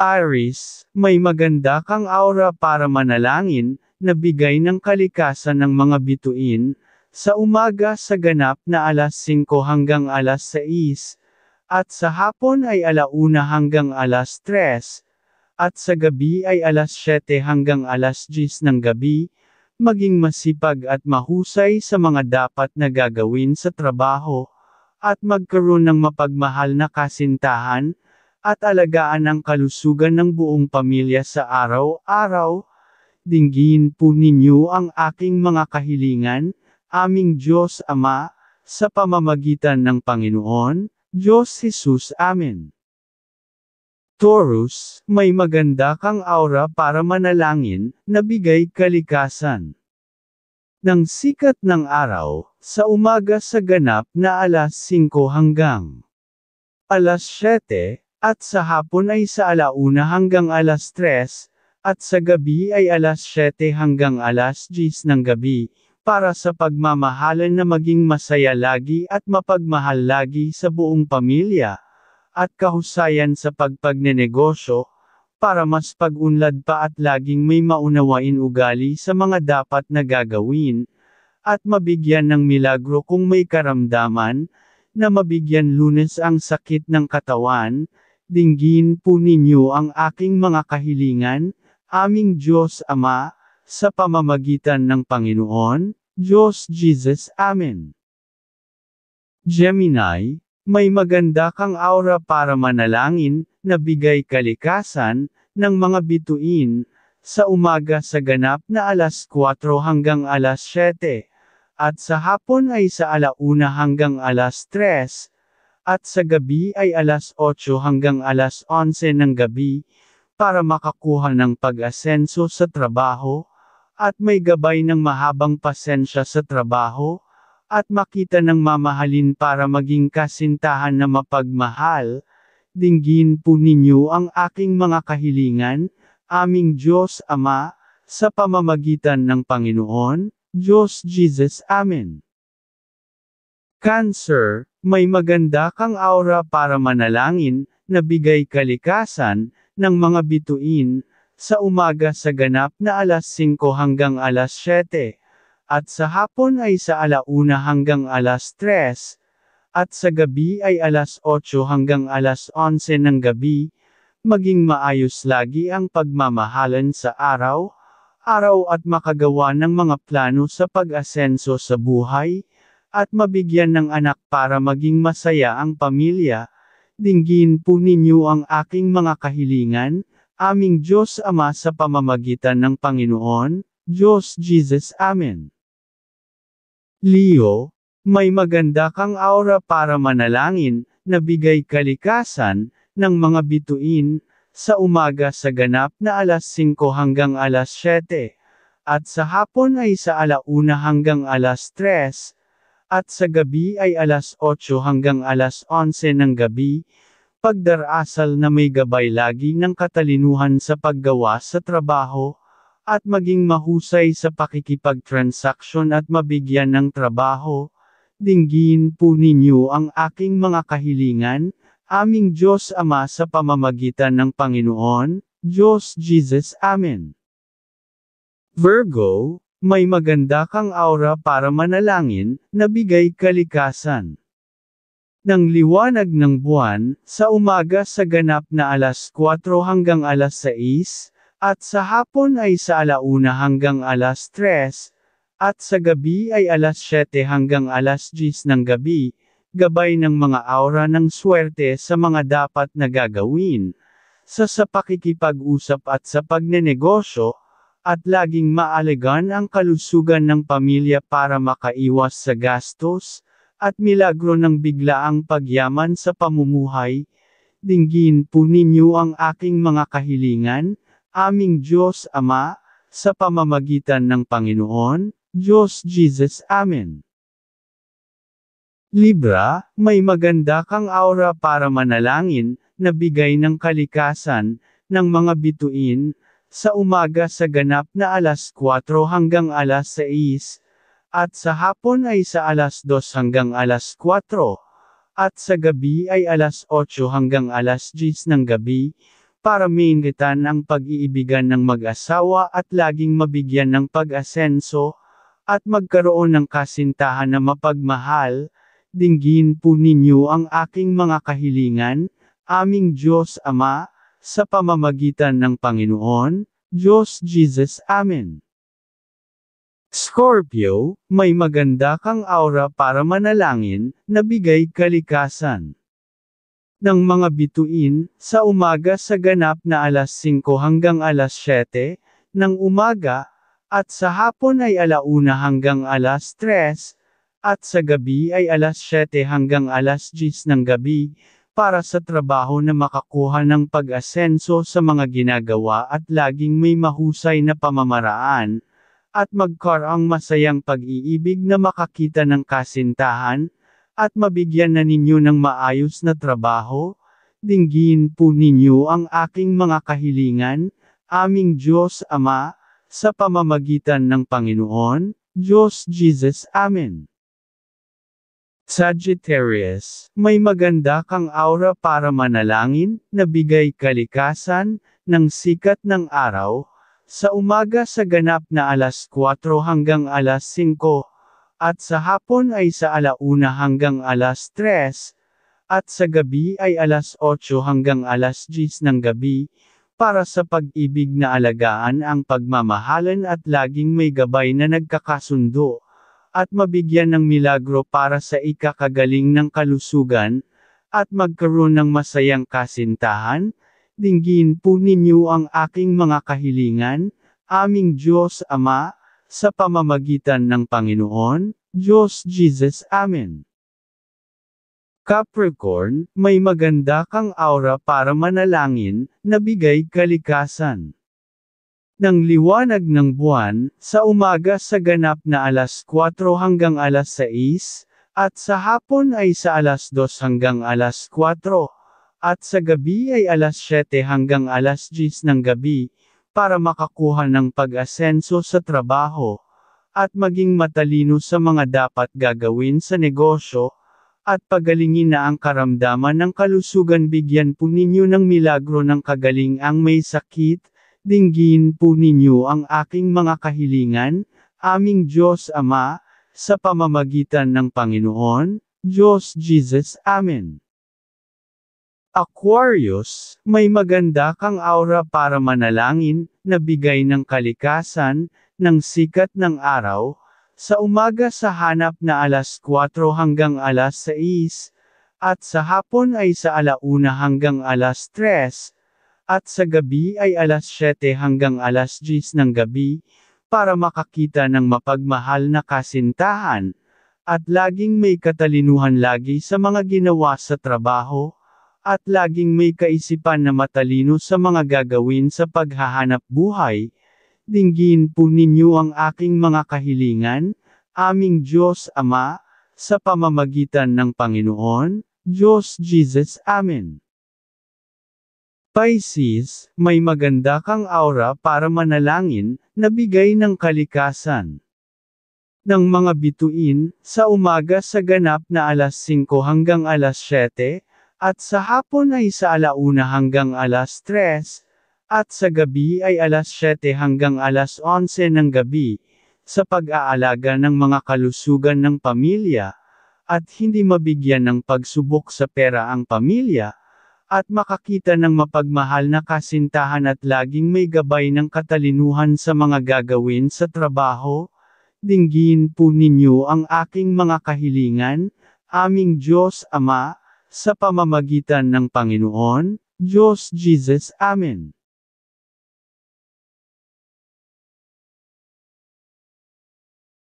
Aris, may maganda kang aura para manalangin, nabigay ng kalikasan ng mga bituin, sa umaga sa ganap na alas 5 hanggang alas 6, at sa hapon ay alauna hanggang alas 3, at sa gabi ay alas 7 hanggang alas 10 ng gabi, maging masipag at mahusay sa mga dapat na gagawin sa trabaho, at magkaroon ng mapagmahal na kasintahan, at alagaan ang kalusugan ng buong pamilya sa araw-araw. dinggin po ninyo ang aking mga kahilingan, aming Diyos Ama, sa pamamagitan ng Panginoon, Diyos Jesus Amen. Taurus, may maganda kang aura para manalangin, nabigay kalikasan. Nang sikat ng araw, sa umaga sa ganap na alas 5 hanggang alas 7, at sa hapon ay sa alauna hanggang alas 3, at sa gabi ay alas 7 hanggang alas 10 ng gabi, para sa pagmamahalan na maging masaya lagi at mapagmahal lagi sa buong pamilya, at kahusayan sa pagpagnenegosyo, para mas pagunlad pa at laging may maunawain ugali sa mga dapat na gagawin, at mabigyan ng milagro kung may karamdaman, na mabigyan lunes ang sakit ng katawan, Dinggin po ninyo ang aking mga kahilingan, aming Diyos Ama, sa pamamagitan ng Panginoon, Diyos Jesus Amen. Gemini, may maganda kang aura para manalangin, nabigay kalikasan, ng mga bituin, sa umaga sa ganap na alas 4 hanggang alas 7, at sa hapon ay sa alauna hanggang alas 3, at sa gabi ay alas 8 hanggang alas 11 ng gabi, para makakuha ng pag-asenso sa trabaho, at may gabay ng mahabang pasensya sa trabaho, at makita ng mamahalin para maging kasintahan na mapagmahal, dinggin po ninyo ang aking mga kahilingan, aming Diyos Ama, sa pamamagitan ng Panginoon, Diyos Jesus Amen. Cancer, may maganda kang aura para manalangin, nabigay kalikasan, ng mga bituin, sa umaga sa ganap na alas 5 hanggang alas 7, at sa hapon ay sa alauna hanggang alas 3, at sa gabi ay alas 8 hanggang alas 11 ng gabi, maging maayos lagi ang pagmamahalan sa araw, araw at makagawa ng mga plano sa pag-asenso sa buhay, at mabigyan ng anak para maging masaya ang pamilya, dinggin po ninyo ang aking mga kahilingan, aming Diyos Ama sa pamamagitan ng Panginoon, Diyos Jesus Amen. Leo, may maganda kang aura para manalangin, nabigay kalikasan, ng mga bituin, sa umaga sa ganap na alas 5 hanggang alas 7, at sa hapon ay sa alauna hanggang alas 3, at sa gabi ay alas 8 hanggang alas 11 ng gabi, pagdarasal na may gabay lagi ng katalinuhan sa paggawa sa trabaho, at maging mahusay sa pakikipag-transaction at mabigyan ng trabaho, dinggin po ninyo ang aking mga kahilingan, aming Diyos Ama sa pamamagitan ng Panginoon, Diyos Jesus Amen. Virgo, may maganda kang aura para manalangin, nabigay kalikasan Nang liwanag ng buwan, sa umaga sa ganap na alas 4 hanggang alas 6, at sa hapon ay sa alauna hanggang alas 3, at sa gabi ay alas 7 hanggang alas 10 ng gabi, gabay ng mga aura ng swerte sa mga dapat na gagawin, sa sa pakikipag-usap at sa pagnenegosyo, at laging maalagan ang kalusugan ng pamilya para makaiwas sa gastos, at milagro ng biglaang pagyaman sa pamumuhay, dinggin po ninyo ang aking mga kahilingan, aming Diyos Ama, sa pamamagitan ng Panginoon, Diyos Jesus Amen. Libra, may maganda kang aura para manalangin, nabigay ng kalikasan, ng mga bituin, sa umaga sa ganap na alas 4 hanggang alas 6, at sa hapon ay sa alas 2 hanggang alas 4, at sa gabi ay alas 8 hanggang alas 10 ng gabi, para maingitan ang pag-iibigan ng mag-asawa at laging mabigyan ng pag-asenso, at magkaroon ng kasintahan na mapagmahal, dinggin po ninyo ang aking mga kahilingan, aming Diyos Ama, sa pamamagitan ng Panginoon, Diyos Jesus Amen. Scorpio, may maganda kang aura para manalangin, na bigay kalikasan ng mga bituin, sa umaga sa ganap na alas 5 hanggang alas 7, ng umaga, at sa hapon ay alauna hanggang alas 3, at sa gabi ay alas 7 hanggang alas 10 ng gabi, para sa trabaho na makakuha ng pag-asenso sa mga ginagawa at laging may mahusay na pamamaraan, at magkarang masayang pag-iibig na makakita ng kasintahan, at mabigyan na ninyo ng maayos na trabaho, dinggiin po ninyo ang aking mga kahilingan, aming Diyos Ama, sa pamamagitan ng Panginoon, Diyos Jesus Amen. Sagittarius, may maganda kang aura para manalangin, nabigay kalikasan, ng sikat ng araw, sa umaga sa ganap na alas 4 hanggang alas 5, at sa hapon ay sa alauna hanggang alas 3, at sa gabi ay alas 8 hanggang alas 10 ng gabi, para sa pag-ibig na alagaan ang pagmamahalan at laging may gabay na nagkakasundo at mabigyan ng milagro para sa ikakagaling ng kalusugan, at magkaroon ng masayang kasintahan, dinggin po ninyo ang aking mga kahilingan, aming Diyos Ama, sa pamamagitan ng Panginoon, Diyos Jesus Amen. Capricorn, may maganda kang aura para manalangin, nabigay kalikasan ng liwanag ng buwan, sa umaga sa ganap na alas 4 hanggang alas 6, at sa hapon ay sa alas 2 hanggang alas 4, at sa gabi ay alas 7 hanggang alas 10 ng gabi, para makakuha ng pag-asenso sa trabaho, at maging matalino sa mga dapat gagawin sa negosyo, at pagalingin na ang karamdaman ng kalusugan bigyan po ninyo ng milagro ng kagaling ang may sakit, Dinggin po ninyo ang aking mga kahilingan, aming Diyos Ama, sa pamamagitan ng Panginoon, Diyos Jesus Amen. Aquarius, may maganda kang aura para manalangin, na bigay ng kalikasan, ng sikat ng araw, sa umaga sa hanap na alas 4 hanggang alas 6, at sa hapon ay sa alauna hanggang alas 3, at sa gabi ay alas 7 hanggang alas 10 ng gabi, para makakita ng mapagmahal na kasintahan, at laging may katalinuhan lagi sa mga ginawa sa trabaho, at laging may kaisipan na matalino sa mga gagawin sa paghahanap buhay, dinggin po ninyo ang aking mga kahilingan, aming Diyos Ama, sa pamamagitan ng Panginoon, Diyos Jesus Amen. Pisces, may maganda kang aura para manalangin, na bigay ng kalikasan. Ng mga bituin, sa umaga sa ganap na alas 5 hanggang alas 7, at sa hapon ay sa alauna hanggang alas 3, at sa gabi ay alas 7 hanggang alas 11 ng gabi, sa pag-aalaga ng mga kalusugan ng pamilya, at hindi mabigyan ng pagsubok sa pera ang pamilya, at makakita ng mapagmahal na kasintahan at laging may gabay ng katalinuhan sa mga gagawin sa trabaho, dinggiin po ninyo ang aking mga kahilingan, aming Diyos Ama, sa pamamagitan ng Panginoon, Diyos Jesus Amen.